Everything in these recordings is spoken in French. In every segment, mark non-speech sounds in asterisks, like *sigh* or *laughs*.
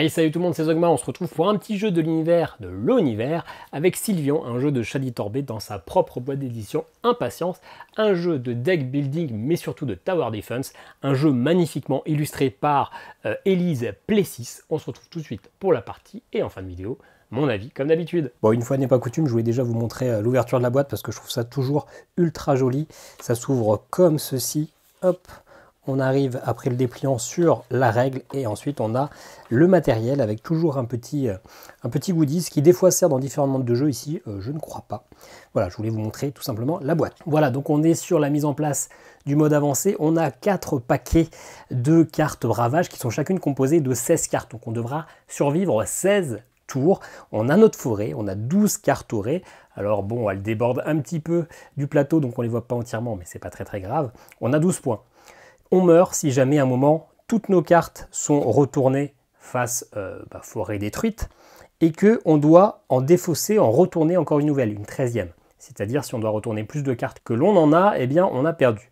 Allez, salut tout le monde, c'est Zogma. On se retrouve pour un petit jeu de l'univers, de l'univers, avec Sylvian, un jeu de Shady Torbet dans sa propre boîte d'édition Impatience, un jeu de deck building, mais surtout de tower defense, un jeu magnifiquement illustré par Elise euh, Plessis. On se retrouve tout de suite pour la partie et en fin de vidéo, mon avis comme d'habitude. Bon, une fois n'est pas coutume, je voulais déjà vous montrer euh, l'ouverture de la boîte parce que je trouve ça toujours ultra joli. Ça s'ouvre comme ceci, hop, on arrive après le dépliant sur la règle et ensuite on a le matériel avec toujours un petit, euh, un petit goodies qui des fois sert dans différents modes de jeu ici, euh, je ne crois pas. Voilà, je voulais vous montrer tout simplement la boîte. Voilà, donc on est sur la mise en place du mode avancé. On a quatre paquets de cartes ravages qui sont chacune composées de 16 cartes. Donc on devra survivre 16 tours. On a notre forêt, on a 12 cartes orées. Alors bon, elle déborde un petit peu du plateau, donc on ne les voit pas entièrement, mais c'est pas très très grave. On a 12 points on meurt si jamais à un moment toutes nos cartes sont retournées face euh, bah, forêt détruite et que on doit en défausser, en retourner encore une nouvelle, une treizième. C'est-à-dire si on doit retourner plus de cartes que l'on en a, eh bien on a perdu.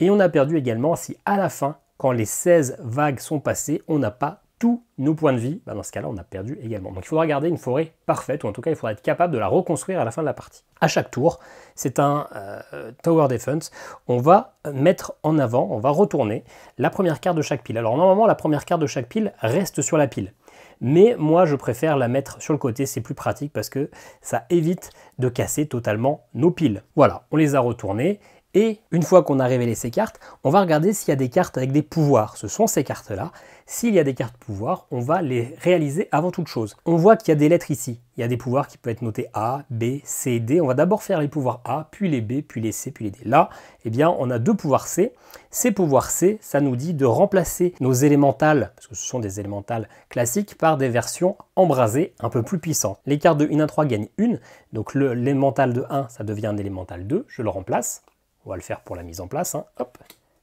Et on a perdu également si à la fin, quand les 16 vagues sont passées, on n'a pas tous nos points de vie, bah, dans ce cas-là, on a perdu également. Donc il faudra garder une forêt parfaite, ou en tout cas, il faudra être capable de la reconstruire à la fin de la partie. À chaque tour, c'est un euh, Tower Defense. On va mettre en avant, on va retourner la première carte de chaque pile. Alors normalement, la première carte de chaque pile reste sur la pile. Mais moi, je préfère la mettre sur le côté, c'est plus pratique parce que ça évite de casser totalement nos piles. Voilà, on les a retournées. Et une fois qu'on a révélé ces cartes, on va regarder s'il y a des cartes avec des pouvoirs. Ce sont ces cartes-là. S'il y a des cartes pouvoirs, on va les réaliser avant toute chose. On voit qu'il y a des lettres ici. Il y a des pouvoirs qui peuvent être notés A, B, C, D. On va d'abord faire les pouvoirs A, puis les B, puis les C, puis les D. Là, eh bien, on a deux pouvoirs C. Ces pouvoirs C, ça nous dit de remplacer nos élémentales, parce que ce sont des élémentales classiques, par des versions embrasées un peu plus puissantes. Les cartes de 1 à 3 gagnent 1, donc l'élémental de 1, ça devient un élémental 2, je le remplace. On va le faire pour la mise en place. Hein. Hop.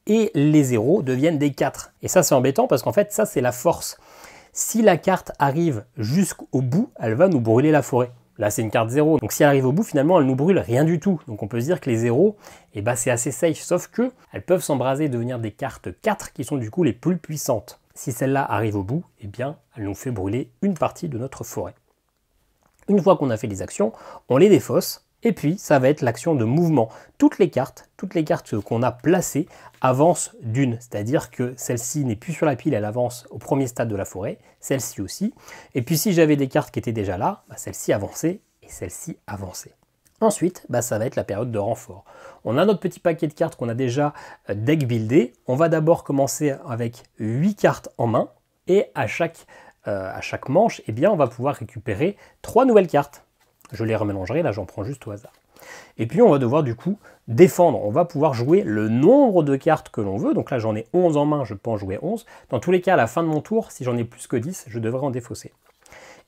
Et les 0 deviennent des 4. Et ça, c'est embêtant parce qu'en fait, ça, c'est la force. Si la carte arrive jusqu'au bout, elle va nous brûler la forêt. Là, c'est une carte 0. Donc si elle arrive au bout, finalement, elle nous brûle rien du tout. Donc on peut se dire que les 0, eh ben, c'est assez safe. Sauf que elles peuvent s'embraser et devenir des cartes 4 qui sont du coup les plus puissantes. Si celle-là arrive au bout, eh bien, elle nous fait brûler une partie de notre forêt. Une fois qu'on a fait les actions, on les défausse et puis, ça va être l'action de mouvement. Toutes les cartes, toutes les cartes qu'on a placées avancent d'une, c'est-à-dire que celle-ci n'est plus sur la pile, elle avance au premier stade de la forêt, celle-ci aussi. Et puis, si j'avais des cartes qui étaient déjà là, bah, celle-ci avançait et celle-ci avançait. Ensuite, bah, ça va être la période de renfort. On a notre petit paquet de cartes qu'on a déjà euh, deck buildé. On va d'abord commencer avec 8 cartes en main et à chaque, euh, à chaque manche, eh bien, on va pouvoir récupérer 3 nouvelles cartes. Je les remélangerai, là j'en prends juste au hasard. Et puis on va devoir du coup défendre, on va pouvoir jouer le nombre de cartes que l'on veut, donc là j'en ai 11 en main, je peux en jouer 11. Dans tous les cas, à la fin de mon tour, si j'en ai plus que 10, je devrais en défausser.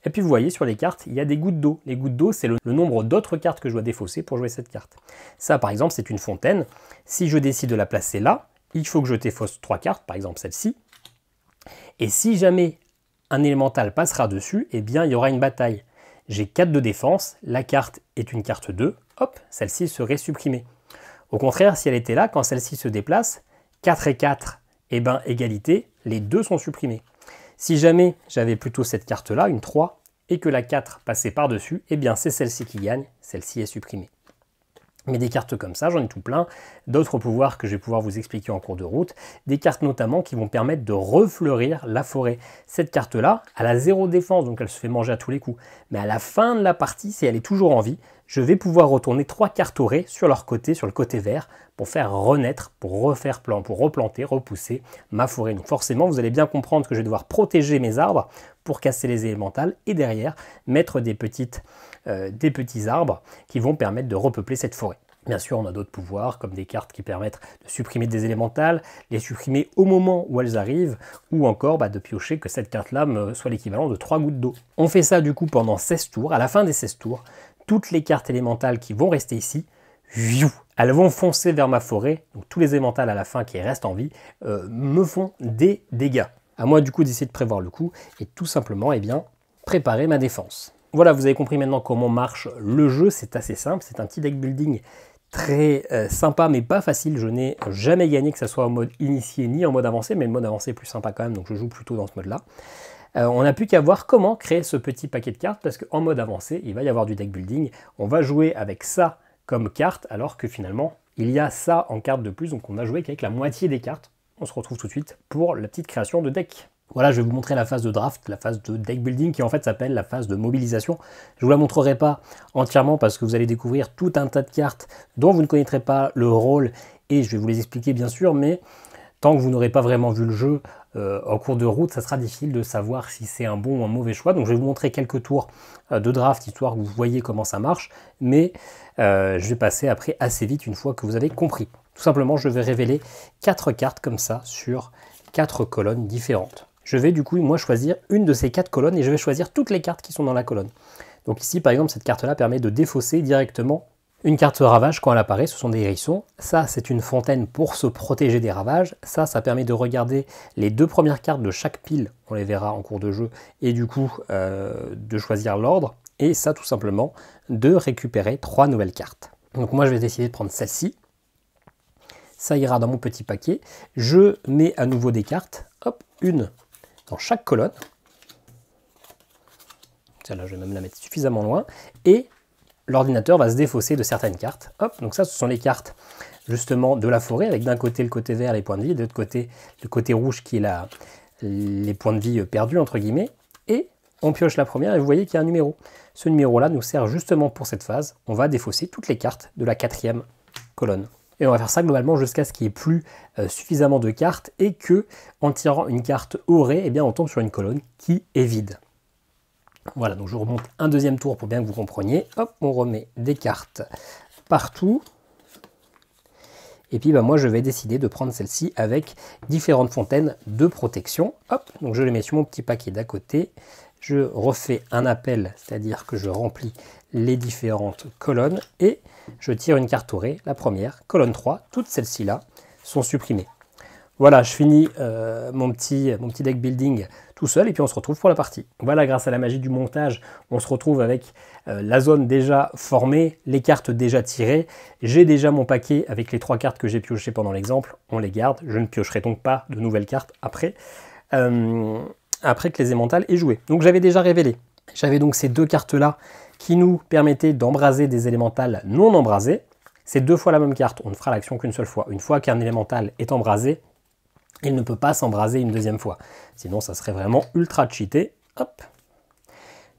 Et puis vous voyez sur les cartes, il y a des gouttes d'eau. Les gouttes d'eau, c'est le, nombre d'autres cartes que je dois défausser pour jouer cette carte. Ça par exemple, c'est une fontaine. Si je décide de la placer là, il faut que je défausse 3 cartes, par exemple celle-ci. Et si jamais un élémental passera dessus, eh bien il y aura une bataille j'ai 4 de défense, la carte est une carte 2, hop, celle-ci serait supprimée. Au contraire, si elle était là, quand celle-ci se déplace, 4 et 4, eh ben, égalité, les deux sont supprimés. Si jamais j'avais plutôt cette carte-là, une 3, et que la 4 passait par-dessus, eh bien c'est celle-ci qui gagne, celle-ci est supprimée. Mais des cartes comme ça, j'en ai tout plein. D'autres pouvoirs que je vais pouvoir vous expliquer en cours de route. Des cartes notamment qui vont permettre de refleurir la forêt. Cette carte-là, elle a zéro défense, donc elle se fait manger à tous les coups. Mais à la fin de la partie, si elle est toujours en vie, je vais pouvoir retourner trois cartes orées sur leur côté, sur le côté vert, pour faire renaître, pour refaire plan, pour replanter, repousser ma forêt. Donc forcément, vous allez bien comprendre que je vais devoir protéger mes arbres pour casser les élémentales et derrière mettre des, petites, euh, des petits arbres qui vont permettre de repeupler cette forêt. Bien sûr, on a d'autres pouvoirs, comme des cartes qui permettent de supprimer des élémentales, les supprimer au moment où elles arrivent, ou encore bah, de piocher que cette carte-là soit l'équivalent de 3 gouttes d'eau. On fait ça du coup pendant 16 tours. À la fin des 16 tours, toutes les cartes élémentales qui vont rester ici, elles vont foncer vers ma forêt. Donc tous les élémentales à la fin qui restent en vie euh, me font des dégâts. À moi du coup d'essayer de prévoir le coup et tout simplement eh bien, préparer ma défense. Voilà, vous avez compris maintenant comment marche le jeu, c'est assez simple, c'est un petit deck building très euh, sympa, mais pas facile. Je n'ai jamais gagné que ce soit en mode initié ni en mode avancé, mais le mode avancé est plus sympa quand même, donc je joue plutôt dans ce mode-là. Euh, on n'a plus qu'à voir comment créer ce petit paquet de cartes, parce qu'en mode avancé, il va y avoir du deck building. On va jouer avec ça comme carte, alors que finalement, il y a ça en carte de plus, donc on a joué qu'avec la moitié des cartes. On se retrouve tout de suite pour la petite création de deck. Voilà, je vais vous montrer la phase de draft, la phase de deck building qui en fait s'appelle la phase de mobilisation. Je ne vous la montrerai pas entièrement parce que vous allez découvrir tout un tas de cartes dont vous ne connaîtrez pas le rôle et je vais vous les expliquer bien sûr, mais tant que vous n'aurez pas vraiment vu le jeu euh, en cours de route, ça sera difficile de savoir si c'est un bon ou un mauvais choix. Donc je vais vous montrer quelques tours euh, de draft histoire que vous voyez comment ça marche, mais euh, je vais passer après assez vite une fois que vous avez compris. Tout simplement, je vais révéler quatre cartes comme ça sur quatre colonnes différentes je vais du coup, moi, choisir une de ces quatre colonnes et je vais choisir toutes les cartes qui sont dans la colonne. Donc ici, par exemple, cette carte-là permet de défausser directement une carte ravage, quand elle apparaît, ce sont des hérissons. Ça, c'est une fontaine pour se protéger des ravages. Ça, ça permet de regarder les deux premières cartes de chaque pile, on les verra en cours de jeu, et du coup, euh, de choisir l'ordre. Et ça, tout simplement, de récupérer trois nouvelles cartes. Donc moi, je vais décider de prendre celle-ci. Ça ira dans mon petit paquet. Je mets à nouveau des cartes. Hop, une, dans chaque colonne. là je vais même la mettre suffisamment loin. Et l'ordinateur va se défausser de certaines cartes. Hop, donc ça, ce sont les cartes justement de la forêt, avec d'un côté le côté vert, les points de vie, et de l'autre côté le côté rouge qui est les points de vie euh, perdus, entre guillemets. Et on pioche la première et vous voyez qu'il y a un numéro. Ce numéro-là nous sert justement pour cette phase. On va défausser toutes les cartes de la quatrième colonne. Et on va faire ça globalement jusqu'à ce qu'il n'y ait plus euh, suffisamment de cartes et que, en tirant une carte orée, eh bien, on tombe sur une colonne qui est vide. Voilà, donc je remonte un deuxième tour pour bien que vous compreniez. Hop, on remet des cartes partout. Et puis bah, moi je vais décider de prendre celle-ci avec différentes fontaines de protection. Hop, donc je les mets sur mon petit paquet d'à côté. Je refais un appel, c'est-à-dire que je remplis les différentes colonnes et je tire une carte tourée, la première, colonne 3, toutes celles-ci là sont supprimées. Voilà, je finis euh, mon, petit, mon petit deck building tout seul et puis on se retrouve pour la partie. Voilà, grâce à la magie du montage, on se retrouve avec euh, la zone déjà formée, les cartes déjà tirées. J'ai déjà mon paquet avec les trois cartes que j'ai piochées pendant l'exemple, on les garde. Je ne piocherai donc pas de nouvelles cartes après, euh, après que les aimantales aient joué. Donc j'avais déjà révélé j'avais donc ces deux cartes-là qui nous permettaient d'embraser des élémentales non embrasées. C'est deux fois la même carte, on ne fera l'action qu'une seule fois. Une fois qu'un élémental est embrasé, il ne peut pas s'embraser une deuxième fois. Sinon, ça serait vraiment ultra cheaté. Hop.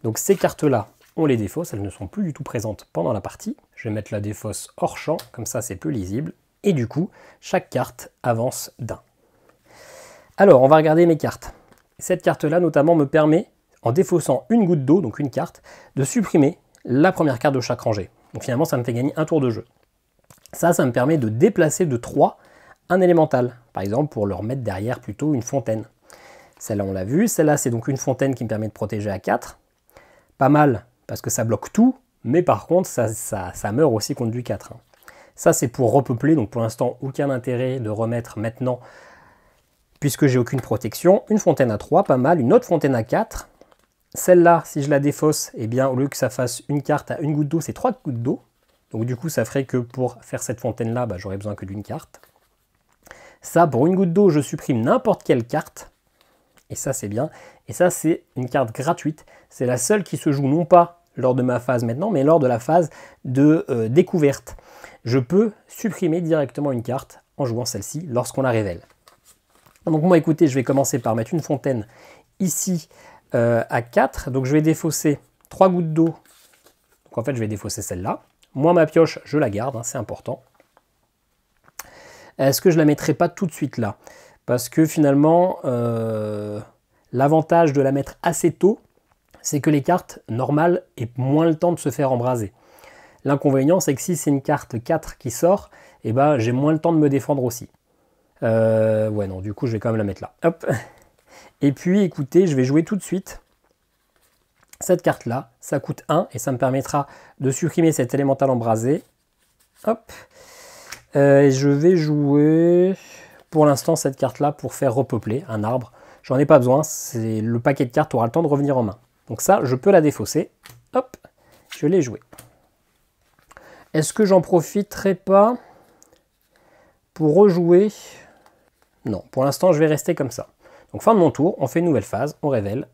Donc ces cartes-là, on les défausse, elles ne sont plus du tout présentes pendant la partie. Je vais mettre la défausse hors champ, comme ça c'est plus lisible. Et du coup, chaque carte avance d'un. Alors, on va regarder mes cartes. Cette carte-là, notamment, me permet en défaussant une goutte d'eau, donc une carte, de supprimer la première carte de chaque rangée. Donc finalement, ça me fait gagner un tour de jeu. Ça, ça me permet de déplacer de 3 un élémental, par exemple pour leur mettre derrière plutôt une fontaine. Celle-là, on l'a vu. Celle-là, c'est donc une fontaine qui me permet de protéger à 4. Pas mal, parce que ça bloque tout, mais par contre, ça, ça, ça meurt aussi contre du 4. Hein. Ça, c'est pour repeupler, donc pour l'instant, aucun intérêt de remettre maintenant, puisque j'ai aucune protection. Une fontaine à 3, pas mal. Une autre fontaine à 4, celle-là, si je la défausse, eh bien, au lieu que ça fasse une carte à une goutte d'eau, c'est trois gouttes d'eau. Donc du coup, ça ferait que pour faire cette fontaine-là, bah, j'aurais besoin que d'une carte. Ça, pour une goutte d'eau, je supprime n'importe quelle carte. Et ça, c'est bien. Et ça, c'est une carte gratuite. C'est la seule qui se joue non pas lors de ma phase maintenant, mais lors de la phase de euh, découverte. Je peux supprimer directement une carte en jouant celle-ci lorsqu'on la révèle. Donc moi, écoutez, je vais commencer par mettre une fontaine ici euh, à 4. Donc je vais défausser 3 gouttes d'eau. Donc en fait, je vais défausser celle-là. Moi, ma pioche, je la garde, hein, c'est important. Est-ce que je la mettrai pas tout de suite là Parce que finalement, euh, l'avantage de la mettre assez tôt, c'est que les cartes normales aient moins le temps de se faire embraser. L'inconvénient, c'est que si c'est une carte 4 qui sort, eh ben, j'ai moins le temps de me défendre aussi. Euh, ouais, non, du coup, je vais quand même la mettre là. Hop et puis écoutez, je vais jouer tout de suite cette carte-là. Ça coûte 1 et ça me permettra de supprimer cet élémental embrasé. Hop. Euh, et je vais jouer pour l'instant cette carte-là pour faire repeupler un arbre. J'en ai pas besoin, c'est le paquet de cartes aura le temps de revenir en main. Donc ça, je peux la défausser. Hop, je l'ai joué. Est-ce que j'en profiterai pas pour rejouer Non, pour l'instant, je vais rester comme ça. Donc fin de mon tour, on fait une nouvelle phase, on révèle.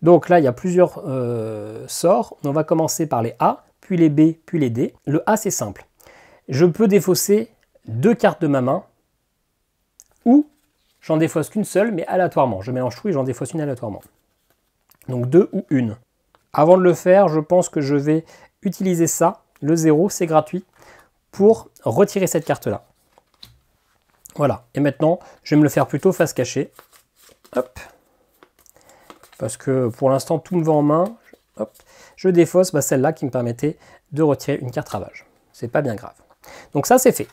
Donc là, il y a plusieurs euh, sorts. On va commencer par les A, puis les B, puis les D. Le A, c'est simple. Je peux défausser deux cartes de ma main, ou j'en défausse qu'une seule, mais aléatoirement. Je mélange tout et j'en défausse une aléatoirement. Donc deux ou une. Avant de le faire, je pense que je vais utiliser ça le 0, c'est gratuit, pour retirer cette carte-là. Voilà, et maintenant, je vais me le faire plutôt face cachée. Hop. Parce que pour l'instant, tout me va en main. Hop. Je défausse bah, celle-là qui me permettait de retirer une carte ravage. C'est pas bien grave. Donc ça, c'est fait.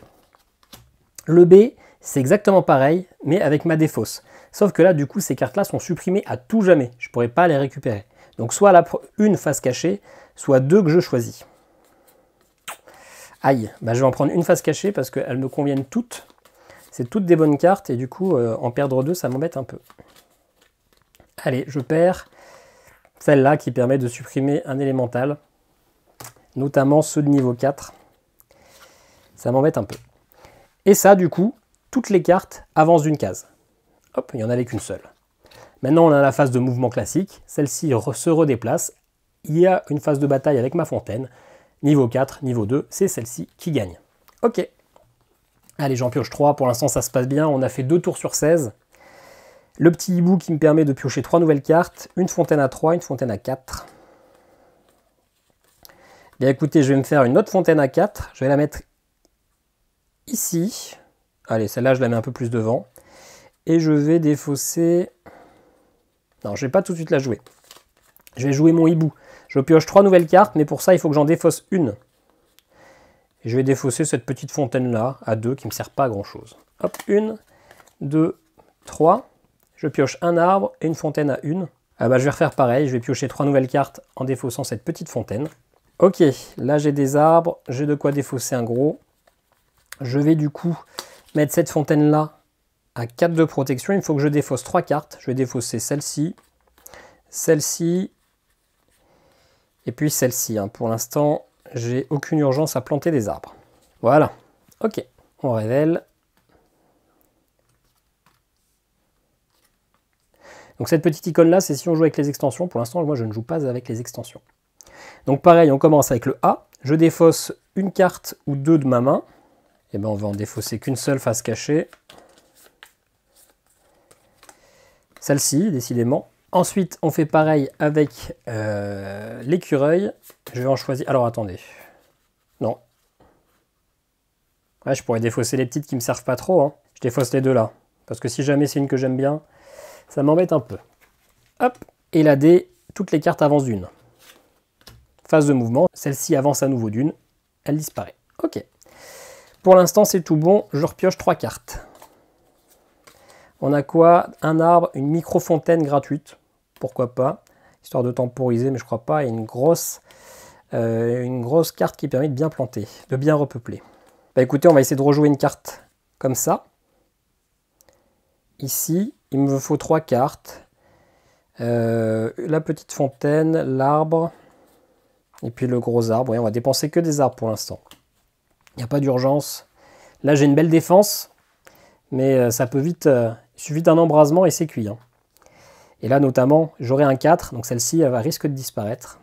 Le B, c'est exactement pareil, mais avec ma défausse. Sauf que là, du coup, ces cartes-là sont supprimées à tout jamais. Je ne pourrais pas les récupérer. Donc soit la une face cachée, soit deux que je choisis. Aïe, bah, je vais en prendre une face cachée parce qu'elles me conviennent toutes. C'est toutes des bonnes cartes et du coup, euh, en perdre deux, ça m'embête un peu. Allez, je perds celle-là qui permet de supprimer un élémental, notamment ceux de niveau 4. Ça m'embête un peu. Et ça, du coup, toutes les cartes avancent d'une case. Hop, il n'y en avait qu'une seule. Maintenant, on a la phase de mouvement classique. Celle-ci se redéplace. Il y a une phase de bataille avec ma fontaine. Niveau 4, niveau 2, c'est celle-ci qui gagne. Ok. Allez, j'en pioche 3. Pour l'instant, ça se passe bien. On a fait 2 tours sur 16. Le petit hibou qui me permet de piocher 3 nouvelles cartes. Une fontaine à 3, une fontaine à 4. Bien écoutez, je vais me faire une autre fontaine à 4. Je vais la mettre ici. Allez, celle-là, je la mets un peu plus devant. Et je vais défausser... Non, je ne vais pas tout de suite la jouer. Je vais jouer mon hibou. Je pioche trois nouvelles cartes, mais pour ça, il faut que j'en défausse une. je vais défausser cette petite fontaine-là à deux qui ne me sert pas à grand-chose. Hop, une, deux, trois. Je pioche un arbre et une fontaine à une. Ah bah, je vais refaire pareil, je vais piocher trois nouvelles cartes en défaussant cette petite fontaine. Ok, là j'ai des arbres, j'ai de quoi défausser un gros. Je vais du coup mettre cette fontaine là à 4 de protection. Il faut que je défausse trois cartes. Je vais défausser celle-ci, celle-ci et puis celle-ci, hein. pour l'instant, j'ai aucune urgence à planter des arbres. Voilà. Ok, on révèle. Donc cette petite icône-là, c'est si on joue avec les extensions. Pour l'instant, moi, je ne joue pas avec les extensions. Donc pareil, on commence avec le A. Je défausse une carte ou deux de ma main. Et eh ben on va en défausser qu'une seule face cachée. Celle-ci, décidément. Ensuite, on fait pareil avec euh, l'écureuil. Je vais en choisir... Alors, attendez. Non. je pourrais défausser les petites qui me servent pas trop. Hein. Je défausse les deux là. Parce que si jamais c'est une que j'aime bien, ça m'embête un peu. Hop Et la D, toutes les cartes avancent d'une. Phase de mouvement, celle-ci avance à nouveau d'une. Elle disparaît. Ok. Pour l'instant, c'est tout bon. Je repioche trois cartes. On a quoi Un arbre, une micro-fontaine gratuite pourquoi pas, histoire de temporiser, mais je crois pas, une grosse, euh, une grosse carte qui permet de bien planter, de bien repeupler. Bah écoutez, on va essayer de rejouer une carte comme ça. Ici, il me faut trois cartes. Euh, la petite fontaine, l'arbre, et puis le gros arbre. Et on va dépenser que des arbres pour l'instant. Il n'y a pas d'urgence. Là, j'ai une belle défense, mais euh, ça peut vite... il suffit d'un embrasement et c'est cuit. Hein. Et là, notamment, j'aurai un 4, donc celle-ci, elle risque de disparaître.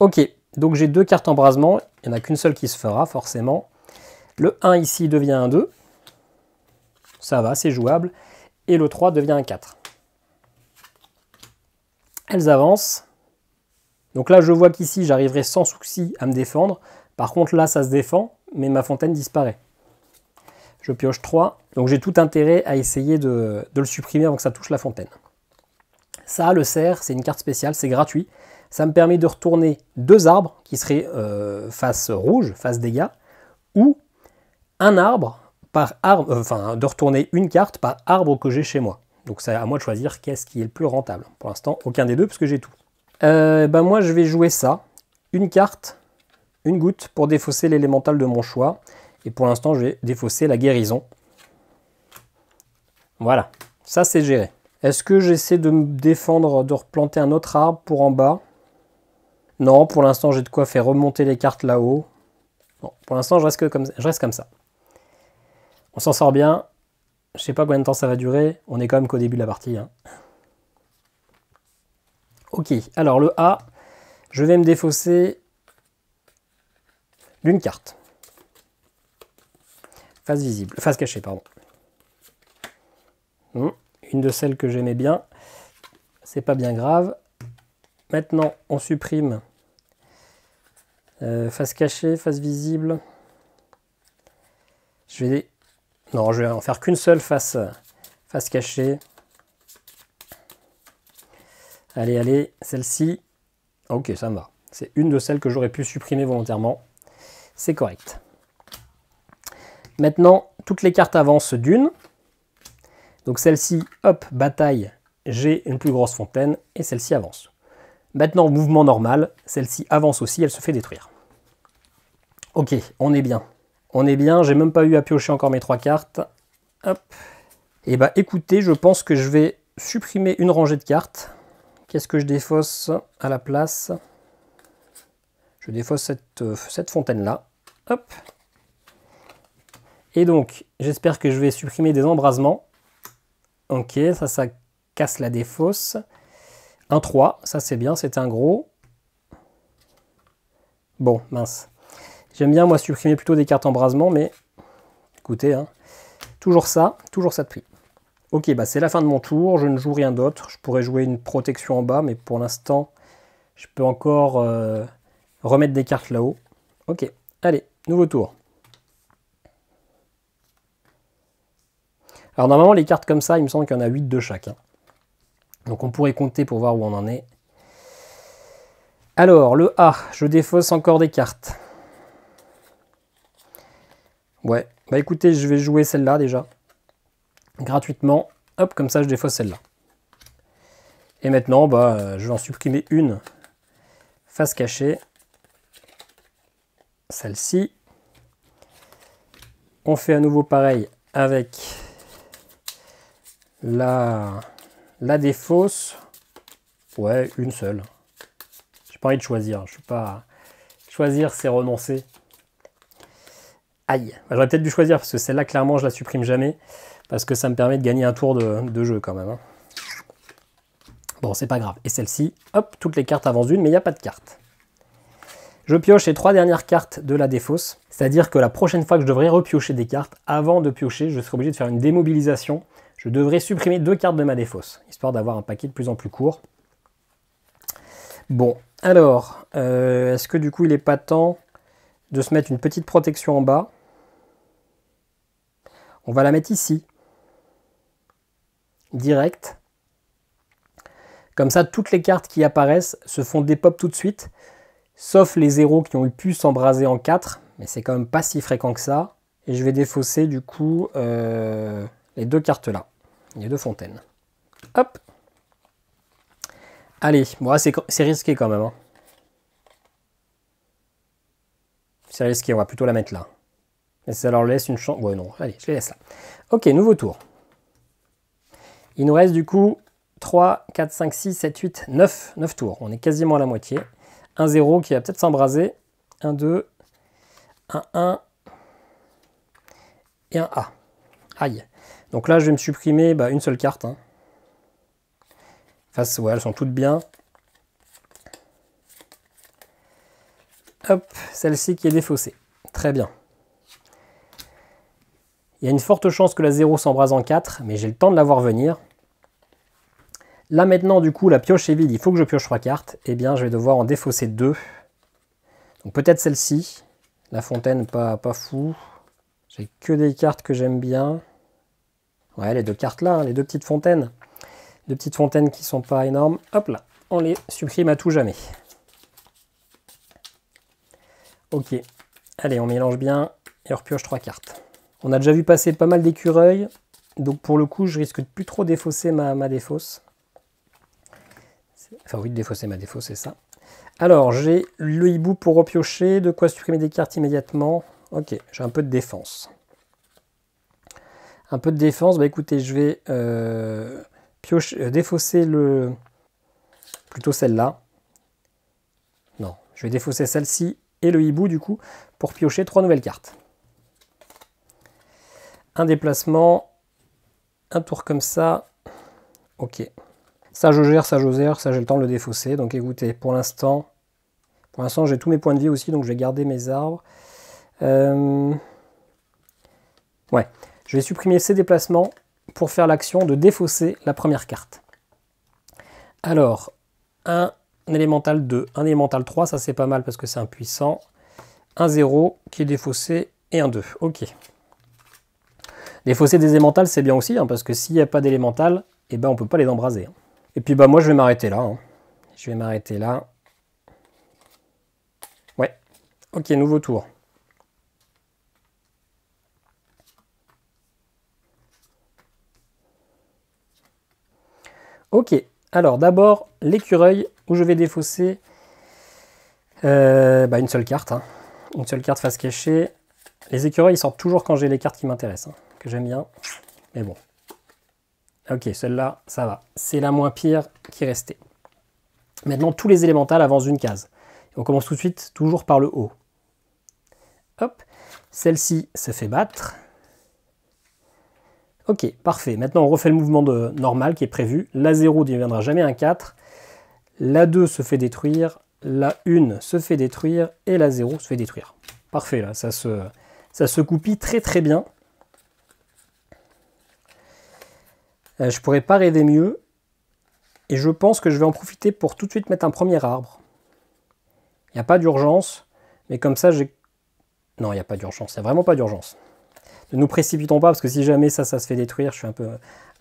Ok, donc j'ai deux cartes embrasement. Il n'y en a qu'une seule qui se fera, forcément. Le 1 ici devient un 2. Ça va, c'est jouable. Et le 3 devient un 4. Elles avancent. Donc là, je vois qu'ici, j'arriverai sans souci à me défendre. Par contre, là, ça se défend, mais ma fontaine disparaît. Je pioche 3. Donc j'ai tout intérêt à essayer de, le supprimer avant que ça touche la fontaine. Ça, le cerf, c'est une carte spéciale, c'est gratuit. Ça me permet de retourner deux arbres qui seraient euh, face rouge, face dégâts, ou un arbre par arbre, euh, enfin de retourner une carte par arbre que j'ai chez moi. Donc c'est à moi de choisir qu'est-ce qui est le plus rentable. Pour l'instant, aucun des deux parce que j'ai tout. Euh, ben moi je vais jouer ça, une carte, une goutte pour défausser l'élémental de mon choix. Et pour l'instant, je vais défausser la guérison. Voilà, ça c'est géré. Est-ce que j'essaie de me défendre de replanter un autre arbre pour en bas Non, pour l'instant j'ai de quoi faire remonter les cartes là-haut. pour l'instant je, reste comme... je reste comme ça. On s'en sort bien. Je sais pas combien de temps ça va durer. On est quand même qu'au début de la partie. Hein. Ok, alors le A, je vais me défausser d'une carte face visible, face cachée, pardon. Hum, une de celles que j'aimais bien, c'est pas bien grave. Maintenant, on supprime euh, face cachée, face visible. Je vais non, je vais en faire qu'une seule face face cachée. Allez, allez, celle-ci. Ok, ça me va. C'est une de celles que j'aurais pu supprimer volontairement. C'est correct. Maintenant, toutes les cartes avancent d'une. Donc celle-ci, hop, bataille, j'ai une plus grosse fontaine, et celle-ci avance. Maintenant, mouvement normal, celle-ci avance aussi, elle se fait détruire. Ok, on est bien. On est bien, j'ai même pas eu à piocher encore mes trois cartes. Hop. Et eh bah ben, écoutez, je pense que je vais supprimer une rangée de cartes. Qu'est-ce que je défausse à la place Je défausse cette, euh, cette fontaine-là. Hop, et donc, j'espère que je vais supprimer des embrasements. Ok, ça, ça casse la défausse. Un 3, ça c'est bien, c'est un gros. Bon, mince. J'aime bien, moi, supprimer plutôt des cartes embrasement, mais écoutez, hein, toujours ça, toujours ça de Ok, bah c'est la fin de mon tour, je ne joue rien d'autre. Je pourrais jouer une protection en bas, mais pour l'instant, je peux encore euh, remettre des cartes là-haut. Ok, allez, nouveau tour. Alors normalement, les cartes comme ça, il me semble qu'il y en a 8 de chaque. Hein. Donc on pourrait compter pour voir où on en est. Alors, le A, je défausse encore des cartes. Ouais, bah écoutez, je vais jouer celle-là déjà. Gratuitement. Hop, comme ça, je défausse celle-là. Et maintenant, bah, euh, je vais en supprimer une. Face cachée. Celle-ci. On fait à nouveau pareil avec la, la défausse, ouais, une seule. J'ai pas envie de choisir. Je suis pas. Choisir, c'est renoncer. Aïe. J'aurais peut-être dû choisir parce que celle-là, clairement, je la supprime jamais. Parce que ça me permet de gagner un tour de, jeu quand même. Hein. Bon, c'est pas grave. Et celle-ci, hop, toutes les cartes avancent d'une, mais il n'y a pas de carte. Je pioche les trois dernières cartes de la défausse. C'est-à-dire que la prochaine fois que je devrais repiocher des cartes, avant de piocher, je serai obligé de faire une démobilisation je devrais supprimer deux cartes de ma défausse, histoire d'avoir un paquet de plus en plus court. Bon, alors, euh, est-ce que du coup il n'est pas temps de se mettre une petite protection en bas On va la mettre ici. Direct. Comme ça, toutes les cartes qui apparaissent se font des pops tout de suite, sauf les zéros qui ont pu s'embraser en 4, mais c'est quand même pas si fréquent que ça. Et je vais défausser du coup euh, les deux cartes là. Il y a deux fontaines. Hop. Allez, bon, ah, c'est risqué quand même. Hein. C'est risqué, on va plutôt la mettre là. Mais ça leur laisse une chance. Ouais, non, allez, je les laisse là. Ok, nouveau tour. Il nous reste du coup 3, 4, 5, 6, 7, 8, 9. 9 tours. On est quasiment à la moitié. 1, 0 qui va peut-être s'embraser. 1, 2, 1, 1 et un A. Aïe. Donc là, je vais me supprimer bah, une seule carte. Hein. ouais, elles sont toutes bien. Hop, celle-ci qui est défaussée. Très bien. Il y a une forte chance que la 0 s'embrase en 4, mais j'ai le temps de la voir venir. Là maintenant, du coup, la pioche est vide, il faut que je pioche 3 cartes. Eh bien, je vais devoir en défausser 2. Donc peut-être celle-ci. La fontaine, pas fou. J'ai que des cartes que j'aime bien. Ouais, les deux cartes là, hein, les deux petites fontaines. Deux petites fontaines qui sont pas énormes. Hop là, on les supprime à tout jamais. Ok. Allez, on mélange bien et on repioche trois cartes. On a déjà vu passer pas mal d'écureuils. Donc pour le coup, je risque de plus trop défausser ma, ma défausse. Enfin oui, de défausser ma défausse, c'est ça. Alors, j'ai le hibou pour repiocher. De quoi supprimer des cartes immédiatement. Ok, j'ai un peu de défense. Un peu de défense, bah écoutez, je vais euh, euh, défausser le... plutôt celle-là. Non, je vais défausser celle-ci et le hibou du coup pour piocher trois nouvelles cartes. Un déplacement, un tour comme ça. Ok. Ça je gère, ça je ça j'ai le temps de le défausser. Donc écoutez, pour l'instant, pour l'instant j'ai tous mes points de vie aussi, donc je vais garder mes arbres. Euh, ouais. Je vais supprimer ces déplacements pour faire l'action de défausser la première carte. Alors, un élémental 2, un élémental 3, ça c'est pas mal parce que c'est un puissant. Un 0 qui est défaussé et un 2. Ok. Défausser des élémentales, c'est bien aussi, hein, parce que s'il n'y a pas d'élémental, eh ben, on ne peut pas les embraser. Hein. Et puis bah, moi je vais m'arrêter là. Hein. Je vais m'arrêter là. Ouais. Ok, nouveau tour. Ok, alors d'abord l'écureuil où je vais défausser euh, bah, une seule carte. Hein. Une seule carte face cachée. Les écureuils sortent toujours quand j'ai les cartes qui m'intéressent, hein, que j'aime bien. Mais bon. Ok, celle-là, ça va. C'est la moins pire qui restait. Maintenant, tous les élémentales avancent une case. On commence tout de suite, toujours par le haut. Hop, celle-ci se fait battre. Ok, parfait. Maintenant, on refait le mouvement de normal qui est prévu. La 0 ne deviendra jamais un 4. La 2 se fait détruire. La 1 se fait détruire. Et la 0 se fait détruire. Parfait, là. Ça se, ça se très très bien. Euh, je pourrais pas rêver mieux. Et je pense que je vais en profiter pour tout de suite mettre un premier arbre. Il n'y a pas d'urgence. Mais comme ça, j'ai... Non, il n'y a pas d'urgence. Il n'y a vraiment pas d'urgence. Ne nous précipitons pas parce que si jamais ça, ça se fait détruire, je suis un peu,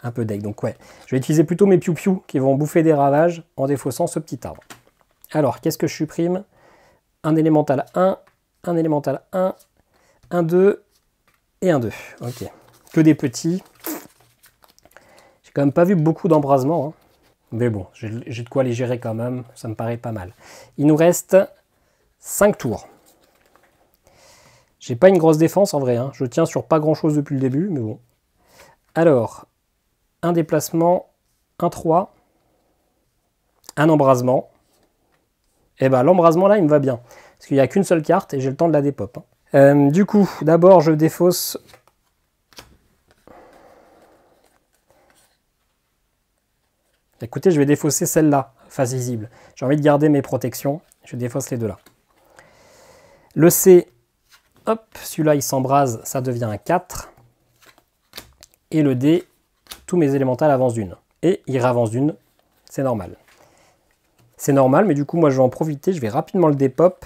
un peu deck. Donc ouais, je vais utiliser plutôt mes piou-piou qui vont bouffer des ravages en défaussant ce petit arbre. Alors, qu'est-ce que je supprime Un élémental 1, un élémental 1, un 2 et un 2. Ok. Que des petits. J'ai quand même pas vu beaucoup d'embrasement. Hein. Mais bon, j'ai de quoi les gérer quand même. Ça me paraît pas mal. Il nous reste 5 tours. J'ai pas une grosse défense en vrai. Hein. Je tiens sur pas grand chose depuis le début, mais bon. Alors, un déplacement, un 3, un embrasement. Et eh ben l'embrasement là, il me va bien. Parce qu'il n'y a qu'une seule carte et j'ai le temps de la dépop. Hein. Euh, du coup, d'abord, je défausse. Écoutez, je vais défausser celle-là, face visible. J'ai envie de garder mes protections. Je défausse les deux là. Le C, Hop, celui-là, il s'embrase, ça devient un 4. Et le dé, tous mes élémentales avancent d'une. Et il ravance d'une, c'est normal. C'est normal, mais du coup, moi, je vais en profiter, je vais rapidement le dépop.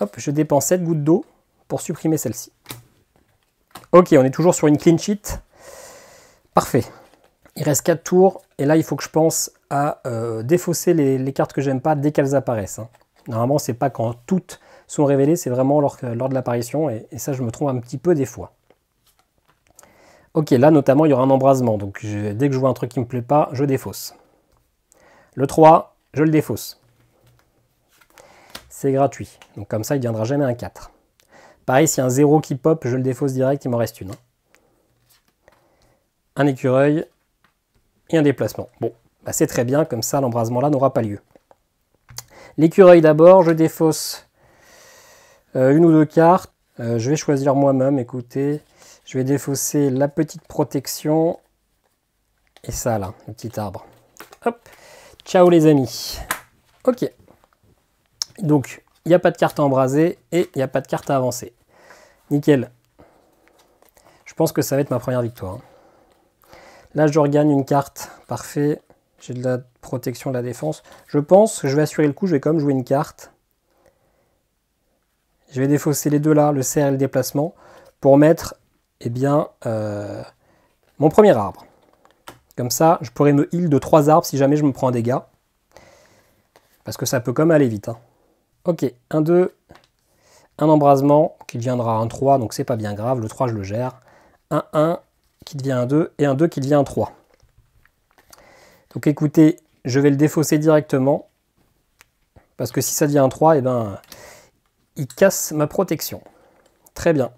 Hop, je dépense 7 gouttes d'eau pour supprimer celle-ci. Ok, on est toujours sur une clean sheet. Parfait. Il reste 4 tours, et là, il faut que je pense à euh, défausser les, cartes que j'aime pas dès qu'elles apparaissent. Hein. Normalement, c'est pas quand toutes sont révélés, c'est vraiment lors, de l'apparition, et, ça je me trompe un petit peu des fois. Ok, là notamment il y aura un embrasement, donc dès que je vois un truc qui me plaît pas, je défausse. Le 3, je le défausse. C'est gratuit, donc comme ça il ne viendra jamais un 4. Pareil, s'il y a un 0 qui pop, je le défausse direct, il m'en reste une. Hein. Un écureuil et un déplacement. Bon, bah, c'est très bien, comme ça l'embrasement là n'aura pas lieu. L'écureuil d'abord, je défausse euh, une ou deux cartes. Euh, je vais choisir moi-même, écoutez. Je vais défausser la petite protection et ça là, le petit arbre. Hop, ciao les amis. Ok. Donc, il n'y a pas de carte à embraser et il n'y a pas de carte à avancer. Nickel. Je pense que ça va être ma première victoire. Là, je regagne une carte. Parfait. J'ai de la protection, de la défense. Je pense que je vais assurer le coup. Je vais quand même jouer une carte. Je vais défausser les deux là, le cerf et le déplacement, pour mettre eh bien, euh, mon premier arbre. Comme ça, je pourrais me heal de trois arbres si jamais je me prends un dégât. Parce que ça peut comme aller vite. Hein. Ok, un 2, un embrasement qui deviendra un 3, donc c'est pas bien grave, le 3 je le gère. Un 1 qui devient un 2 et un 2 qui devient un 3. Donc écoutez, je vais le défausser directement. Parce que si ça devient un 3, et eh ben, il casse ma protection. Très bien.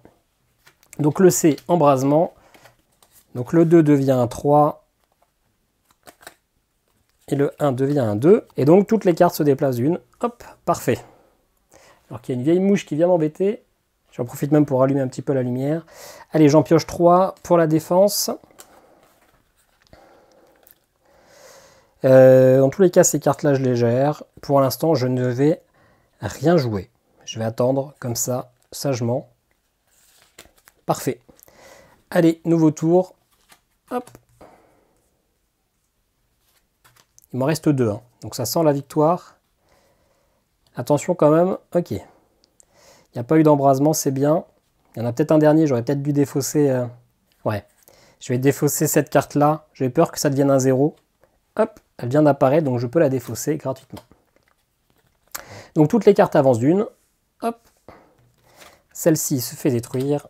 Donc le C, embrasement. Donc le 2 devient un 3. Et le 1 devient un 2. Et donc toutes les cartes se déplacent d'une. Hop, parfait. Alors qu'il y a une vieille mouche qui vient m'embêter. J'en profite même pour allumer un petit peu la lumière. Allez, j'en pioche 3 pour la défense. Euh, dans tous les cas, ces cartes-là, je les gère. Pour l'instant, je ne vais rien jouer. Je vais attendre comme ça, sagement. Parfait. Allez, nouveau tour. Hop. Il m'en reste deux. Hein. Donc ça sent la victoire. Attention quand même. Ok. Il n'y a pas eu d'embrasement, c'est bien. Il y en a peut-être un dernier, j'aurais peut-être dû défausser. Euh, ouais. Je vais défausser cette carte-là. J'ai peur que ça devienne un zéro. Hop, elle vient d'apparaître, donc je peux la défausser gratuitement. Donc toutes les cartes avancent d'une. Celle-ci se fait détruire.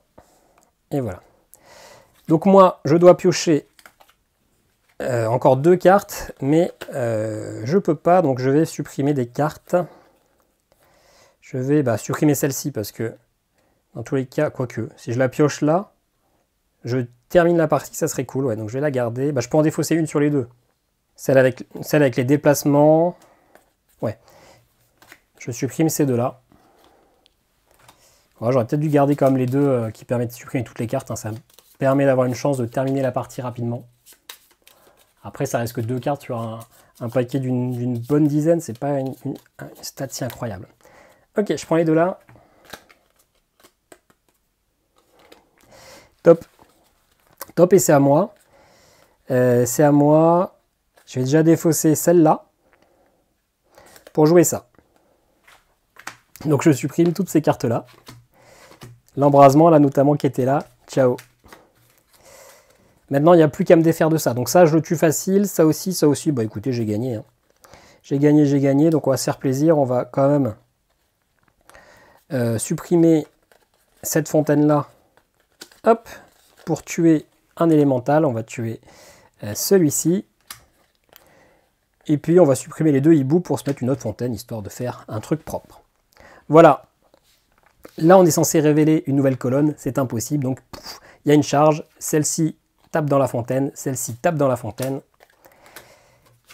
Et voilà. Donc moi, je dois piocher euh, encore deux cartes, mais je euh, je peux pas, donc je vais supprimer des cartes. Je vais bah, supprimer celle-ci parce que, dans tous les cas, quoique, si je la pioche là, je termine la partie, ça serait cool. Ouais, donc je vais la garder. Bah, je peux en défausser une sur les deux. Celle avec, celle avec les déplacements. Ouais. Je supprime ces deux-là. J'aurais peut-être dû garder quand même les deux euh, qui permettent de supprimer toutes les cartes. Hein. Ça permet d'avoir une chance de terminer la partie rapidement. Après, ça reste que deux cartes sur un, un paquet d'une bonne dizaine. C'est pas une, stat si incroyable. Ok, je prends les deux là. Top. Top et c'est à moi. Euh, c'est à moi. Je vais déjà défausser celle-là pour jouer ça. Donc je supprime toutes ces cartes-là l'embrasement là notamment qui était là. Ciao. Maintenant, il n'y a plus qu'à me défaire de ça. Donc ça, je le tue facile. Ça aussi, ça aussi. Bah écoutez, j'ai gagné. Hein. J'ai gagné, j'ai gagné. Donc on va se faire plaisir. On va quand même euh, supprimer cette fontaine-là. Hop. Pour tuer un élémental, on va tuer euh, celui-ci. Et puis, on va supprimer les deux hiboux pour se mettre une autre fontaine, histoire de faire un truc propre. Voilà, Là, on est censé révéler une nouvelle colonne, c'est impossible. Donc, il y a une charge. Celle-ci tape dans la fontaine, celle-ci tape dans la fontaine,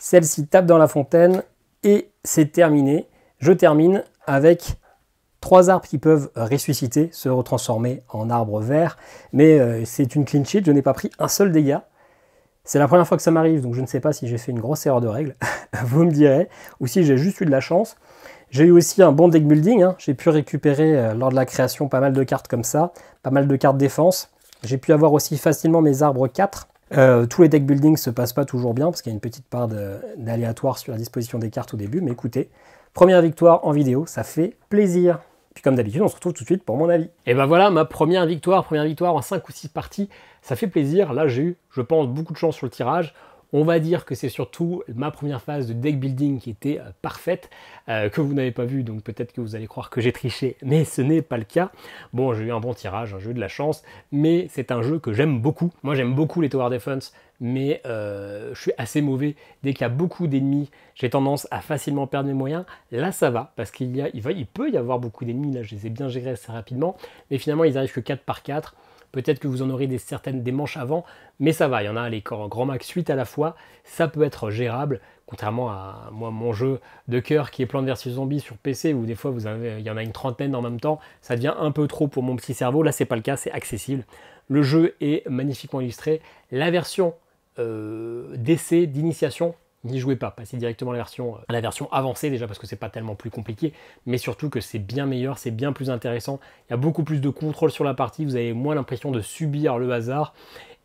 celle-ci tape dans la fontaine, et c'est terminé. Je termine avec trois arbres qui peuvent ressusciter, se retransformer en arbre vert. Mais euh, c'est une clean sheet, je n'ai pas pris un seul dégât. C'est la première fois que ça m'arrive, donc je ne sais pas si j'ai fait une grosse erreur de règle, *laughs* vous me direz, ou si j'ai juste eu de la chance. J'ai eu aussi un bon deck building, hein. j'ai pu récupérer euh, lors de la création pas mal de cartes comme ça, pas mal de cartes défense. J'ai pu avoir aussi facilement mes arbres 4. Euh, tous les deck building se passent pas toujours bien parce qu'il y a une petite part d'aléatoire sur la disposition des cartes au début, mais écoutez, première victoire en vidéo, ça fait plaisir. Puis comme d'habitude, on se retrouve tout de suite pour mon avis. Et ben voilà, ma première victoire, première victoire en 5 ou 6 parties, ça fait plaisir. Là, j'ai eu, je pense, beaucoup de chance sur le tirage. On va dire que c'est surtout ma première phase de deck building qui était euh, parfaite, euh, que vous n'avez pas vu, donc peut-être que vous allez croire que j'ai triché, mais ce n'est pas le cas. Bon, j'ai eu un bon tirage, un jeu de la chance, mais c'est un jeu que j'aime beaucoup. Moi j'aime beaucoup les Tower Defense, mais euh, je suis assez mauvais. Dès qu'il y a beaucoup d'ennemis, j'ai tendance à facilement perdre mes moyens. Là, ça va, parce qu'il y a, il, peut y avoir beaucoup d'ennemis. Là, je les ai bien gérés assez rapidement. Mais finalement, ils arrivent que 4 par 4. Peut-être que vous en aurez des certaines des manches avant, mais ça va, il y en a les corps grand max 8 à la fois, ça peut être gérable, contrairement à moi mon jeu de cœur qui est de vs Zombie sur PC où des fois vous il y en a une trentaine en même temps, ça devient un peu trop pour mon petit cerveau, là c'est pas le cas, c'est accessible. Le jeu est magnifiquement illustré, la version euh, d'essai, d'initiation n'y jouez pas, passez directement à la version, euh, la version avancée déjà parce que c'est pas tellement plus compliqué, mais surtout que c'est bien meilleur, c'est bien plus intéressant, il y a beaucoup plus de contrôle sur la partie, vous avez moins l'impression de subir le hasard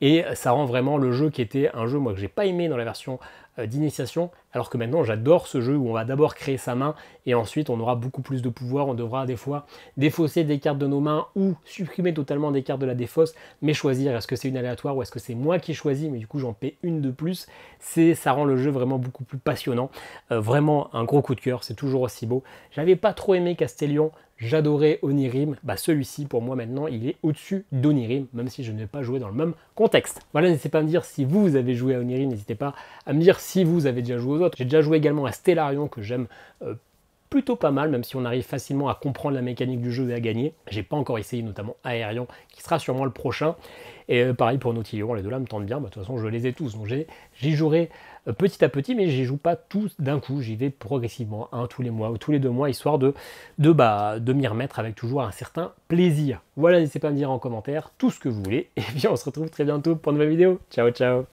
et ça rend vraiment le jeu qui était un jeu moi que j'ai pas aimé dans la version euh, d'initiation, alors que maintenant j'adore ce jeu où on va d'abord créer sa main et ensuite on aura beaucoup plus de pouvoir, on devra des fois défausser des cartes de nos mains ou supprimer totalement des cartes de la défausse, mais choisir est-ce que c'est une aléatoire ou est-ce que c'est moi qui choisis, mais du coup j'en paie une de plus, c'est ça rend le jeu vraiment beaucoup plus passionnant, euh, vraiment un gros coup de cœur, c'est toujours aussi beau. J'avais pas trop aimé Castellion, j'adorais Onirim, bah, celui-ci pour moi maintenant il est au-dessus d'Onirim, même si je n'ai pas joué dans le même contexte. Voilà, n'hésitez pas à me dire si vous, avez joué à Onirim, n'hésitez pas à me dire si vous avez déjà joué aux autres. J'ai déjà joué également à Stellarion que j'aime euh, plutôt pas mal, même si on arrive facilement à comprendre la mécanique du jeu et à gagner. J'ai pas encore essayé notamment Aerion, qui sera sûrement le prochain. Et euh, pareil pour Nautilion, les deux là me tentent bien, bah, de toute façon je les ai tous, donc j'y jouerai euh, petit à petit, mais je joue pas tout d'un coup, j'y vais progressivement, un tous les mois ou tous les deux mois, histoire de, de, bah, de m'y remettre avec toujours un certain plaisir. Voilà, n'hésitez pas à me dire en commentaire tout ce que vous voulez, *laughs* et puis on se retrouve très bientôt pour une nouvelle vidéo. Ciao, ciao